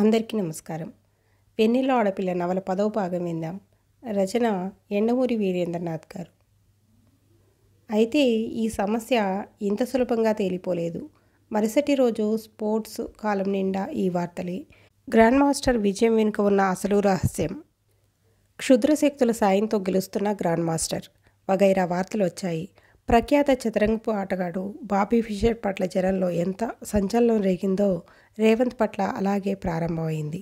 అందరికీ నమస్కారం పెన్నెల్లో ఆడపిల్ల నవల పదవ భాగం విందాం రచన ఎండమూరి వీరేంద్రనాథ్ గారు అయితే ఈ సమస్య ఇంత సులభంగా తేలిపోలేదు మరుసటి రోజు స్పోర్ట్స్ కాలం నిండా ఈ వార్తలే గ్రాండ్ మాస్టర్ విజయం వెనుక ఉన్న అసలు రహస్యం క్షుద్రశక్తుల సాయంతో గెలుస్తున్న గ్రాండ్ మాస్టర్ వగైరా వార్తలు వచ్చాయి ప్రఖ్యాత చదరంగపు ఆటగాడు బాబీ ఫిషర్ పట్ల జనంలో ఎంత సంచలనం రేగిందో రేవంత్ పట్ల అలాగే ప్రారంభమైంది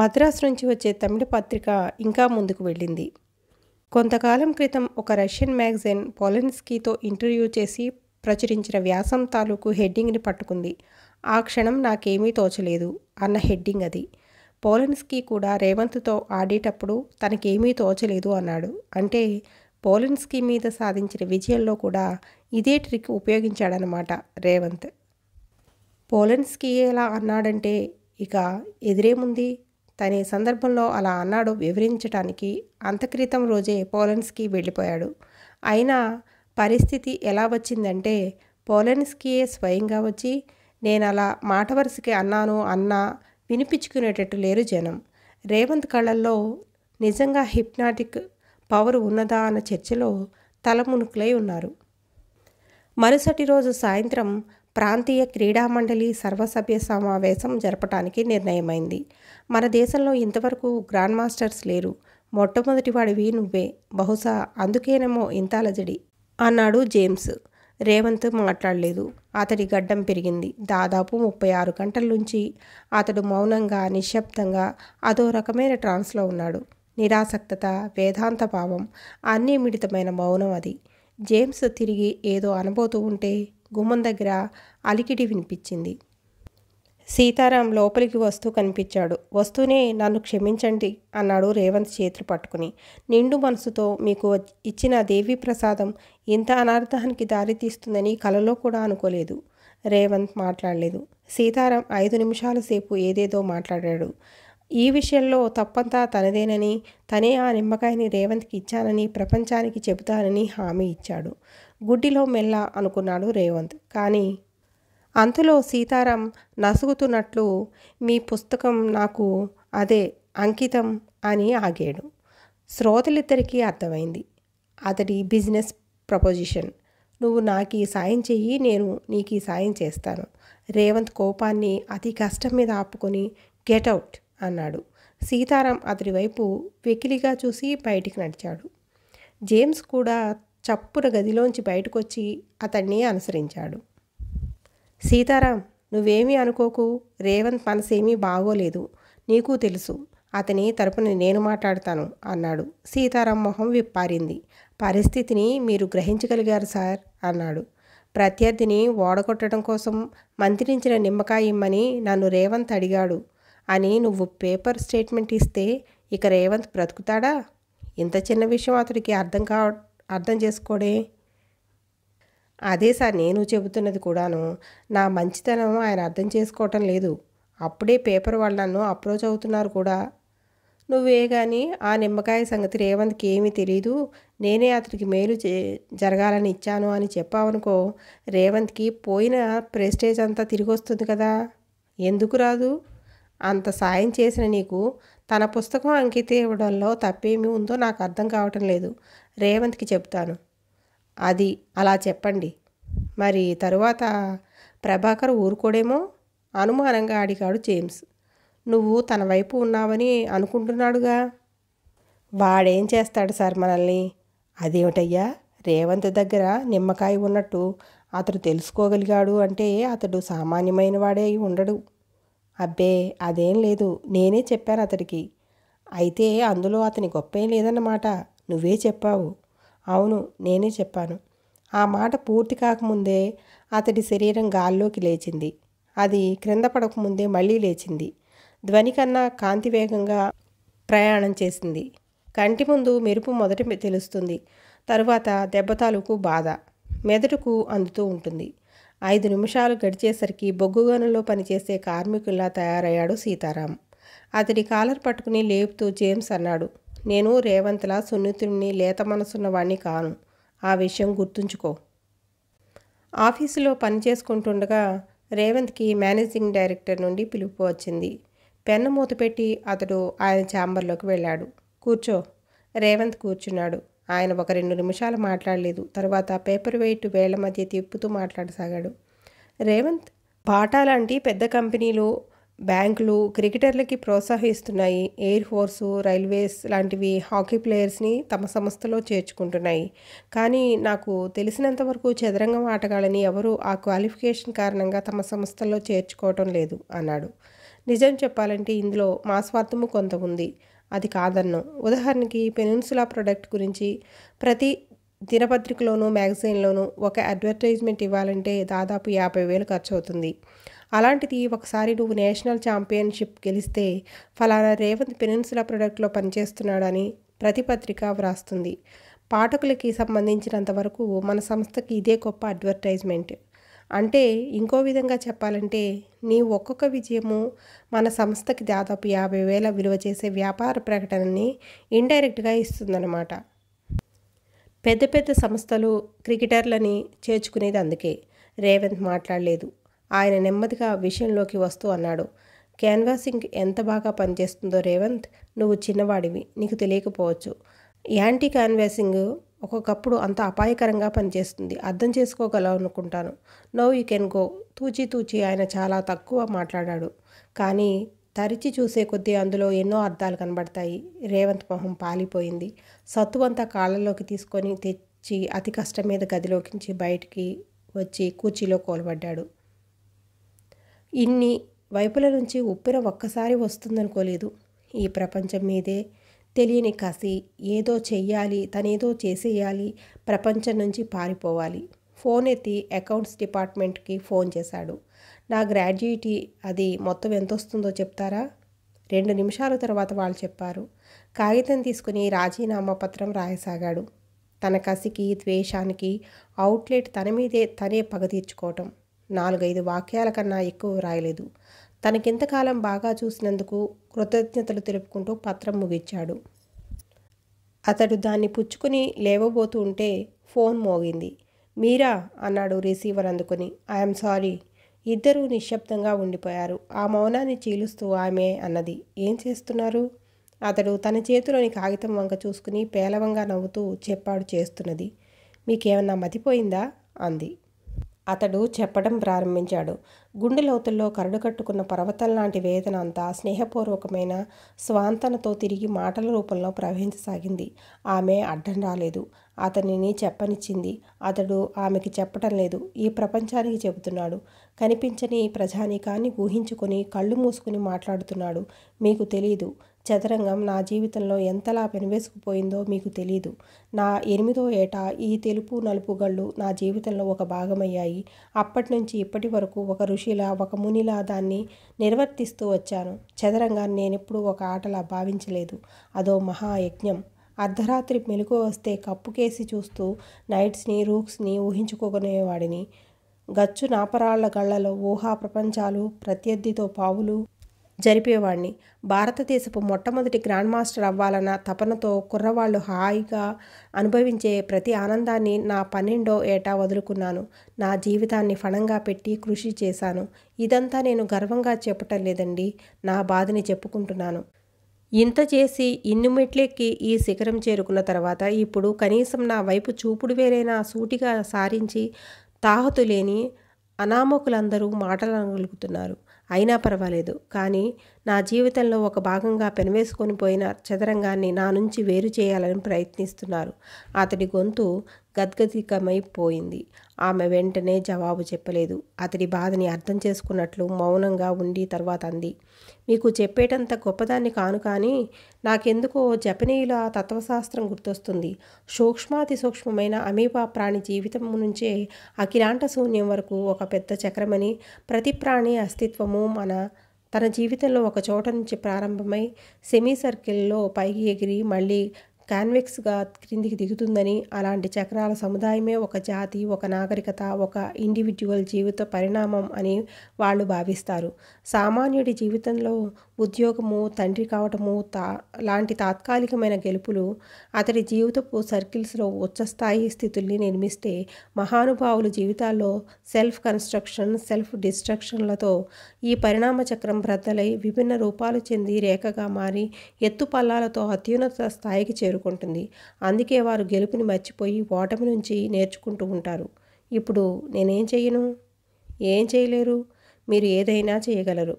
మద్రాసు నుంచి వచ్చే తమిళ పత్రిక ఇంకా ముందుకు వెళ్ళింది కొంతకాలం క్రితం ఒక రష్యన్ మ్యాగజైన్ పోలెన్స్కీతో ఇంటర్వ్యూ చేసి ప్రచురించిన వ్యాసం తాలూకు హెడ్డింగ్ని పట్టుకుంది ఆ క్షణం నాకేమీ తోచలేదు అన్న హెడ్డింగ్ అది పోలెన్స్కీ కూడా రేవంత్తో ఆడేటప్పుడు తనకేమీ తోచలేదు అన్నాడు అంటే పోలిన్స్కీ మీద సాధించిన విజయంలో కూడా ఇదే ట్రిక్ ఉపయోగించాడనమాట రేవంత్ పోలెన్స్కీ ఎలా అన్నాడంటే ఇక ఎదురేముంది తనే సందర్భంలో అలా అన్నాడు వివరించడానికి అంతక్రితం రోజే పోలెన్స్కీ వెళ్ళిపోయాడు అయినా పరిస్థితి ఎలా వచ్చిందంటే పోలెన్స్కీయే స్వయంగా వచ్చి నేను అలా మాట వరుసకి అన్నాను అన్నా వినిపించుకునేటట్టు లేరు జనం రేవంత్ కళ్ళల్లో నిజంగా హిప్నాటిక్ పవర్ ఉన్నదా అన్న చర్చలో తలమునుకులై ఉన్నారు మరుసటి రోజు సాయంత్రం ప్రాంతీయ క్రీడా మండలి సర్వసభ్య సమావేశం జరపడానికి నిర్ణయమైంది మన దేశంలో ఇంతవరకు గ్రాండ్ మాస్టర్స్ లేరు మొట్టమొదటివాడివి నువ్వే బహుశా అందుకేనేమో ఇంత అలజడి అన్నాడు జేమ్స్ రేవంత్ మాట్లాడలేదు అతడి గడ్డం పెరిగింది దాదాపు ముప్పై ఆరు గంటల నుంచి అతడు మౌనంగా నిశ్శబ్దంగా అదో రకమైన ట్రాన్స్లో ఉన్నాడు నిరాసక్తత వేదాంత భావం అన్నీ మిడితమైన మౌనం అది జేమ్స్ తిరిగి ఏదో అనబోతూ ఉంటే గుమ్మం దగ్గర అలికిడి వినిపించింది సీతారాం లోపలికి వస్తూ కనిపించాడు వస్తూనే నన్ను క్షమించండి అన్నాడు రేవంత్ చేతులు పట్టుకుని నిండు మనసుతో మీకు ఇచ్చిన దేవి ప్రసాదం ఇంత అనర్థానికి దారితీస్తుందని కలలో కూడా అనుకోలేదు రేవంత్ మాట్లాడలేదు సీతారాం ఐదు నిమిషాల సేపు ఏదేదో మాట్లాడాడు ఈ విషయంలో తప్పంతా తనదేనని తనే ఆ నిమ్మకాయని రేవంత్కి ఇచ్చానని ప్రపంచానికి చెబుతానని హామీ ఇచ్చాడు గుడ్డిలో మెల్ల అనుకున్నాడు రేవంత్ కానీ అంతలో సీతారాం నసుగుతున్నట్లు మీ పుస్తకం నాకు అదే అంకితం అని ఆగాడు శ్రోతలిద్దరికీ అర్థమైంది అతడి బిజినెస్ ప్రపోజిషన్ నువ్వు నాకు ఈ సాయం చెయ్యి నేను నీకు ఈ సాయం చేస్తాను రేవంత్ కోపాన్ని అతి కష్టం మీద ఆపుకొని గెట్ అవుట్ అన్నాడు సీతారాం అతడి వైపు వెకిలిగా చూసి బయటికి నడిచాడు జేమ్స్ కూడా చప్పుర గదిలోంచి బయటకొచ్చి అతన్ని అనుసరించాడు సీతారాం నువ్వేమీ అనుకోకు రేవంత్ మనసేమీ బాగోలేదు నీకు తెలుసు అతని తరపున నేను మాట్లాడతాను అన్నాడు సీతారాం మొహం విప్పారింది పరిస్థితిని మీరు గ్రహించగలిగారు సార్ అన్నాడు ప్రత్యర్థిని ఓడగొట్టడం కోసం మంత్రించిన నిమ్మకాయ ఇమ్మని నన్ను రేవంత్ అడిగాడు అని నువ్వు పేపర్ స్టేట్మెంట్ ఇస్తే ఇక రేవంత్ బ్రతుకుతాడా ఇంత చిన్న విషయం అతడికి అర్థం కా అర్థం చేసుకోడే అదే సార్ నేను చెబుతున్నది కూడాను నా మంచితనం ఆయన అర్థం చేసుకోవటం లేదు అప్పుడే పేపర్ వాళ్ళు నన్ను అప్రోచ్ అవుతున్నారు కూడా నువ్వే కానీ ఆ నిమ్మకాయ సంగతి రేవంత్కి ఏమీ తెలియదు నేనే అతడికి మేలు జరగాలని ఇచ్చాను అని చెప్పావనుకో రేవంత్కి పోయిన ప్రెస్టేజ్ అంతా తిరిగి వస్తుంది కదా ఎందుకు రాదు అంత సాయం చేసిన నీకు తన పుస్తకం అంకిత ఇవ్వడంలో తప్పేమీ ఉందో నాకు అర్థం కావటం లేదు రేవంత్కి చెప్తాను అది అలా చెప్పండి మరి తరువాత ప్రభాకర్ ఊరుకోడేమో అనుమానంగా అడిగాడు జేమ్స్ నువ్వు తన వైపు ఉన్నావని అనుకుంటున్నాడుగా వాడేం చేస్తాడు సార్ మనల్ని అదేమిటయ్యా రేవంత్ దగ్గర నిమ్మకాయ ఉన్నట్టు అతడు తెలుసుకోగలిగాడు అంటే అతడు సామాన్యమైన వాడే ఉండడు అబ్బే అదేం లేదు నేనే చెప్పాను అతడికి అయితే అందులో అతని గొప్ప ఏం లేదన్నమాట నువ్వే చెప్పావు అవును నేనే చెప్పాను ఆ మాట పూర్తి కాకముందే అతడి శరీరం గాల్లోకి లేచింది అది క్రింద పడకముందే మళ్ళీ లేచింది ధ్వని కన్నా కాంతి వేగంగా ప్రయాణం చేసింది కంటి ముందు మెరుపు మొదట తెలుస్తుంది తరువాత దెబ్బ తాలూకు బాధ మెదడుకు అందుతూ ఉంటుంది ఐదు నిమిషాలు గడిచేసరికి బొగ్గు గనుల్లో పనిచేసే కార్మికుల్లా తయారయ్యాడు సీతారాం అతడి కాలర్ పట్టుకుని లేపుతూ జేమ్స్ అన్నాడు నేను రేవంత్లా సున్నితుడిని లేత మనసున్నవాణ్ణి కాను ఆ విషయం గుర్తుంచుకో ఆఫీసులో పనిచేసుకుంటుండగా రేవంత్కి మేనేజింగ్ డైరెక్టర్ నుండి పిలుపు వచ్చింది పెన్ను మూతపెట్టి అతడు ఆయన ఛాంబర్లోకి వెళ్ళాడు కూర్చో రేవంత్ కూర్చున్నాడు ఆయన ఒక రెండు నిమిషాలు మాట్లాడలేదు తర్వాత పేపర్ వెయిట్ వేళ్ల మధ్య తిప్పుతూ మాట్లాడసాగాడు రేవంత్ బాటా లాంటి పెద్ద కంపెనీలు బ్యాంకులు క్రికెటర్లకి ప్రోత్సహిస్తున్నాయి ఎయిర్ ఫోర్సు రైల్వేస్ లాంటివి హాకీ ప్లేయర్స్ని తమ సంస్థలో చేర్చుకుంటున్నాయి కానీ నాకు తెలిసినంత వరకు చదరంగం ఆటగాళ్ళని ఎవరూ ఆ క్వాలిఫికేషన్ కారణంగా తమ సంస్థల్లో చేర్చుకోవటం లేదు అన్నాడు నిజం చెప్పాలంటే ఇందులో మా స్వార్థము కొంత ఉంది అది కాదన్ను ఉదాహరణకి పెనిన్సులా ప్రోడక్ట్ గురించి ప్రతి దినపత్రికలోనూ మ్యాగజైన్లోనూ ఒక అడ్వర్టైజ్మెంట్ ఇవ్వాలంటే దాదాపు యాభై వేలు ఖర్చు అవుతుంది అలాంటిది ఒకసారి నువ్వు నేషనల్ ఛాంపియన్షిప్ గెలిస్తే ఫలానా రేవంత్ పెనిన్సులా ప్రోడక్ట్లో పనిచేస్తున్నాడని ప్రతి పత్రిక వ్రాస్తుంది పాఠకులకి సంబంధించినంత వరకు మన సంస్థకి ఇదే గొప్ప అడ్వర్టైజ్మెంట్ అంటే ఇంకో విధంగా చెప్పాలంటే నీ ఒక్కొక్క విజయము మన సంస్థకి దాదాపు యాభై వేల విలువ చేసే వ్యాపార ప్రకటనని ఇండైరెక్ట్గా ఇస్తుందన్నమాట పెద్ద పెద్ద సంస్థలు క్రికెటర్లని చేర్చుకునేది అందుకే రేవంత్ మాట్లాడలేదు ఆయన నెమ్మదిగా విషయంలోకి వస్తూ అన్నాడు క్యాన్వాసింగ్ ఎంత బాగా పనిచేస్తుందో రేవంత్ నువ్వు చిన్నవాడివి నీకు తెలియకపోవచ్చు యాంటీ క్యాన్వాసింగ్ ఒక్కొక్కప్పుడు అంత అపాయకరంగా పనిచేస్తుంది అర్థం చేసుకోగలనుకుంటాను నో యూ కెన్ గో తూచి తూచి ఆయన చాలా తక్కువ మాట్లాడాడు కానీ తరిచి చూసే కొద్దీ అందులో ఎన్నో అర్థాలు కనబడతాయి రేవంత్ మొహం పాలిపోయింది సత్తువంతా కాళ్ళలోకి తీసుకొని తెచ్చి అతి కష్టం మీద గదిలోకించి బయటికి వచ్చి కూర్చీలో కోల్బడ్డాడు ఇన్ని వైపుల నుంచి ఉప్పిన ఒక్కసారి వస్తుందనుకోలేదు ఈ ప్రపంచం మీదే తెలియని కసి ఏదో చెయ్యాలి తనేదో చేసేయాలి ప్రపంచం నుంచి పారిపోవాలి ఫోన్ ఎత్తి అకౌంట్స్ డిపార్ట్మెంట్కి ఫోన్ చేశాడు నా గ్రాడ్యుయేటీ అది మొత్తం ఎంత వస్తుందో చెప్తారా రెండు నిమిషాల తర్వాత వాళ్ళు చెప్పారు కాగితం తీసుకుని రాజీనామా పత్రం రాయసాగాడు తన కసికి ద్వేషానికి అవుట్లెట్ తన మీదే తనే పగ తీర్చుకోవటం నాలుగైదు వాక్యాల కన్నా ఎక్కువ రాయలేదు తనకింతకాలం బాగా చూసినందుకు కృతజ్ఞతలు తెలుపుకుంటూ పత్రం ముగించాడు అతడు దాన్ని పుచ్చుకుని లేవబోతూ ఉంటే ఫోన్ మోగింది మీరా అన్నాడు రిసీవర్ అందుకుని ఐఎమ్ సారీ ఇద్దరూ నిశ్శబ్దంగా ఉండిపోయారు ఆ మౌనాన్ని చీలుస్తూ ఆమె అన్నది ఏం చేస్తున్నారు అతడు తన చేతిలోని కాగితం వంక చూసుకుని పేలవంగా నవ్వుతూ చెప్పాడు చేస్తున్నది మీకేమన్నా మతిపోయిందా అంది అతడు చెప్పడం ప్రారంభించాడు గుండె లోతుల్లో కరడు కట్టుకున్న పర్వతం లాంటి వేదన అంతా స్నేహపూర్వకమైన స్వాంతనతో తిరిగి మాటల రూపంలో ప్రవహించసాగింది ఆమె అడ్డం రాలేదు అతనిని చెప్పనిచ్చింది అతడు ఆమెకి చెప్పటం లేదు ఈ ప్రపంచానికి చెబుతున్నాడు కనిపించని ప్రజానీకాన్ని ఊహించుకొని కళ్ళు మూసుకుని మాట్లాడుతున్నాడు మీకు తెలియదు చదరంగం నా జీవితంలో ఎంతలా పెనవేసుకుపోయిందో మీకు తెలీదు నా ఎనిమిదో ఏటా ఈ తెలుపు నలుపు గళ్ళు నా జీవితంలో ఒక భాగమయ్యాయి అప్పటి నుంచి ఇప్పటి వరకు ఒక ఋషిలా ఒక మునిలా దాన్ని నిర్వర్తిస్తూ వచ్చాను చదరంగాన్ని నేనెప్పుడూ ఒక ఆటలా భావించలేదు అదో మహాయజ్ఞం అర్ధరాత్రి మెలకు వస్తే కప్పుకేసి చూస్తూ నైట్స్ని రూక్స్ని ఊహించుకోగనేవాడిని గచ్చు నాపరాళ్ల గళ్లలో ఊహా ప్రపంచాలు ప్రత్యర్థితో పావులు జరిపేవాడిని భారతదేశపు మొట్టమొదటి గ్రాండ్ మాస్టర్ అవ్వాలన్న తపనతో కుర్రవాళ్ళు హాయిగా అనుభవించే ప్రతి ఆనందాన్ని నా పన్నెండో ఏటా వదులుకున్నాను నా జీవితాన్ని ఫణంగా పెట్టి కృషి చేశాను ఇదంతా నేను గర్వంగా చెప్పటం లేదండి నా బాధని చెప్పుకుంటున్నాను ఇంత చేసి ఇన్ని మెట్లెక్కి ఈ శిఖరం చేరుకున్న తర్వాత ఇప్పుడు కనీసం నా వైపు చూపుడు వేరైనా సూటిగా సారించి తాహతు లేని అనామకులందరూ మాటలనగలుగుతున్నారు అయినా పర్వాలేదు కానీ నా జీవితంలో ఒక భాగంగా పెనవేసుకొని పోయిన చదరంగాన్ని నా నుంచి వేరు చేయాలని ప్రయత్నిస్తున్నారు అతడి గొంతు గద్గదికమైపోయింది ఆమె వెంటనే జవాబు చెప్పలేదు అతడి బాధని అర్థం చేసుకున్నట్లు మౌనంగా ఉండి తర్వాత అంది మీకు చెప్పేటంత గొప్పదాన్ని కాను కానీ నాకెందుకో జపనీయుల తత్వశాస్త్రం గుర్తొస్తుంది సూక్ష్మాతి సూక్ష్మమైన అమీబా ప్రాణి జీవితం నుంచే అఖిలాంట శూన్యం వరకు ఒక పెద్ద చక్రమని ప్రతి ప్రాణి అస్తిత్వము మన తన జీవితంలో ఒక చోట నుంచి ప్రారంభమై సెమీ సర్కిల్లో పైకి ఎగిరి మళ్ళీ కాన్వెక్స్గా క్రిందికి దిగుతుందని అలాంటి చక్రాల సముదాయమే ఒక జాతి ఒక నాగరికత ఒక ఇండివిడ్యువల్ జీవిత పరిణామం అని వాళ్ళు భావిస్తారు సామాన్యుడి జీవితంలో ఉద్యోగము తండ్రి కావటము తా లాంటి తాత్కాలికమైన గెలుపులు అతడి జీవితపు సర్కిల్స్లో ఉచ్చస్థాయి స్థితుల్ని నిర్మిస్తే మహానుభావులు జీవితాల్లో సెల్ఫ్ కన్స్ట్రక్షన్ సెల్ఫ్ డిస్ట్రక్షన్లతో ఈ పరిణామ చక్రం బ్రద్దలై విభిన్న రూపాలు చెంది రేఖగా మారి ఎత్తు పల్లాలతో అత్యున్నత స్థాయికి చేరుకుంటుంది అందుకే వారు గెలుపుని మర్చిపోయి ఓటమి నుంచి నేర్చుకుంటూ ఉంటారు ఇప్పుడు నేనేం చేయను ఏం చేయలేరు మీరు ఏదైనా చేయగలరు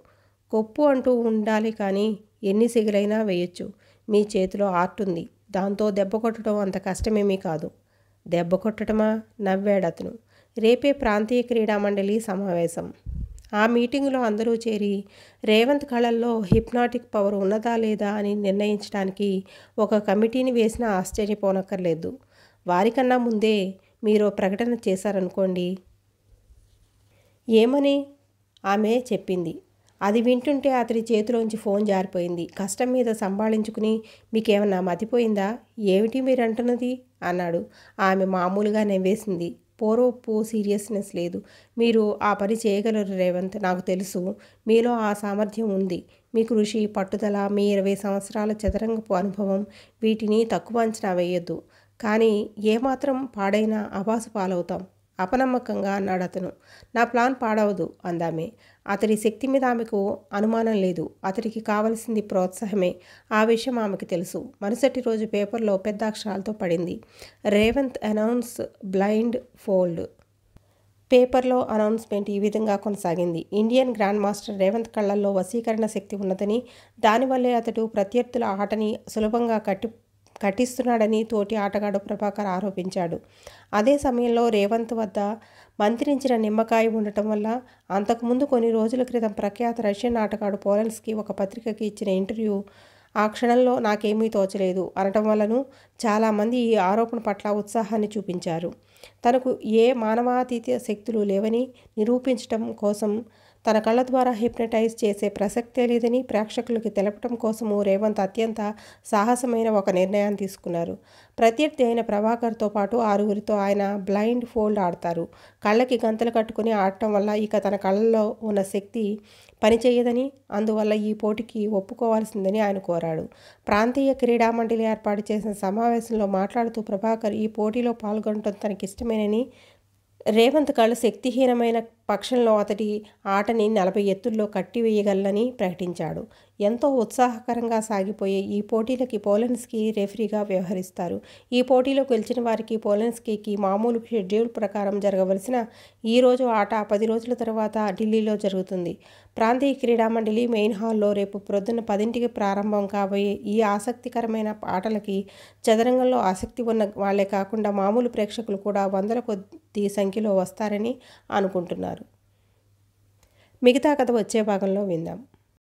కొప్పు అంటూ ఉండాలి కానీ ఎన్ని సిగలైనా వేయొచ్చు మీ చేతిలో ఆర్ట్ ఉంది దాంతో దెబ్బ కొట్టడం అంత కష్టమేమీ కాదు దెబ్బ కొట్టడమా అతను రేపే ప్రాంతీయ క్రీడా మండలి సమావేశం ఆ మీటింగ్లో అందరూ చేరి రేవంత్ కళల్లో హిప్నాటిక్ పవర్ ఉన్నదా లేదా అని నిర్ణయించడానికి ఒక కమిటీని వేసినా ఆశ్చర్యపోనక్కర్లేదు వారికన్నా ముందే మీరు ప్రకటన చేశారనుకోండి ఏమని ఆమె చెప్పింది అది వింటుంటే అతడి చేతిలోంచి ఫోన్ జారిపోయింది కష్టం మీద సంభాళించుకుని మీకేమన్నా మతిపోయిందా ఏమిటి మీరు అంటున్నది అన్నాడు ఆమె మామూలుగా నవ్వేసింది పూర్వపు సీరియస్నెస్ లేదు మీరు ఆ పని చేయగలరు రేవంత్ నాకు తెలుసు మీలో ఆ సామర్థ్యం ఉంది మీ కృషి పట్టుదల మీ ఇరవై సంవత్సరాల చదరంగపు అనుభవం వీటిని తక్కువ అంచనా వేయొద్దు కానీ ఏమాత్రం పాడైనా అభాసు పాలవుతాం అపనమ్మకంగా అన్నాడు అతను నా ప్లాన్ పాడవదు అందామే అతడి శక్తి మీద ఆమెకు అనుమానం లేదు అతడికి కావలసింది ప్రోత్సాహమే ఆ విషయం ఆమెకు తెలుసు మరుసటి రోజు పేపర్లో పెద్ద అక్షరాలతో పడింది రేవంత్ అనౌన్స్ బ్లైండ్ ఫోల్డ్ పేపర్లో అనౌన్స్మెంట్ ఈ విధంగా కొనసాగింది ఇండియన్ గ్రాండ్ మాస్టర్ రేవంత్ కళ్ళల్లో వశీకరణ శక్తి ఉన్నదని దానివల్లే అతడు ప్రత్యర్థుల ఆటని సులభంగా కట్టి ఘటిస్తున్నాడని తోటి ఆటగాడు ప్రభాకర్ ఆరోపించాడు అదే సమయంలో రేవంత్ వద్ద మంత్రించిన నిమ్మకాయ ఉండటం వల్ల అంతకుముందు కొన్ని రోజుల క్రితం ప్రఖ్యాత రష్యన్ ఆటగాడు పోలెన్స్కి ఒక పత్రికకి ఇచ్చిన ఇంటర్వ్యూ ఆ క్షణంలో నాకేమీ తోచలేదు అనటం వలన చాలామంది ఈ ఆరోపణ పట్ల ఉత్సాహాన్ని చూపించారు తనకు ఏ మానవాతీత శక్తులు లేవని నిరూపించటం కోసం తన కళ్ళ ద్వారా హిప్నటైజ్ చేసే ప్రసక్తే లేదని ప్రేక్షకులకి తెలపడం కోసము రేవంత్ అత్యంత సాహసమైన ఒక నిర్ణయాన్ని తీసుకున్నారు ప్రత్యర్థి అయిన ప్రభాకర్తో పాటు ఆరుగురితో ఆయన బ్లైండ్ ఫోల్డ్ ఆడతారు కళ్ళకి గంతలు కట్టుకుని ఆడటం వల్ల ఇక తన కళ్ళల్లో ఉన్న శక్తి పనిచేయదని అందువల్ల ఈ పోటీకి ఒప్పుకోవాల్సిందని ఆయన కోరాడు ప్రాంతీయ క్రీడా మండలి ఏర్పాటు చేసిన సమావేశంలో మాట్లాడుతూ ప్రభాకర్ ఈ పోటీలో పాల్గొనడం తనకిష్టమేనని రేవంత్ కాళ్ళు శక్తిహీనమైన పక్షంలో అతడి ఆటని నలభై ఎత్తుల్లో కట్టివేయగలని ప్రకటించాడు ఎంతో ఉత్సాహకరంగా సాగిపోయే ఈ పోటీలకి పోలెన్స్కీ రెఫరీగా వ్యవహరిస్తారు ఈ పోటీలో గెలిచిన వారికి పోలెన్స్కీకి మామూలు షెడ్యూల్ ప్రకారం జరగవలసిన ఈరోజు ఆట పది రోజుల తర్వాత ఢిల్లీలో జరుగుతుంది ప్రాంతీయ క్రీడా మండలి మెయిన్ హాల్లో రేపు ప్రొద్దున పదింటికి ప్రారంభం కాబోయే ఈ ఆసక్తికరమైన ఆటలకి చదరంగంలో ఆసక్తి ఉన్న వాళ్లే కాకుండా మామూలు ప్రేక్షకులు కూడా వందల కొద్ది సంఖ్యలో వస్తారని అనుకుంటున్నారు మిగతా కథ వచ్చే భాగంలో విందాం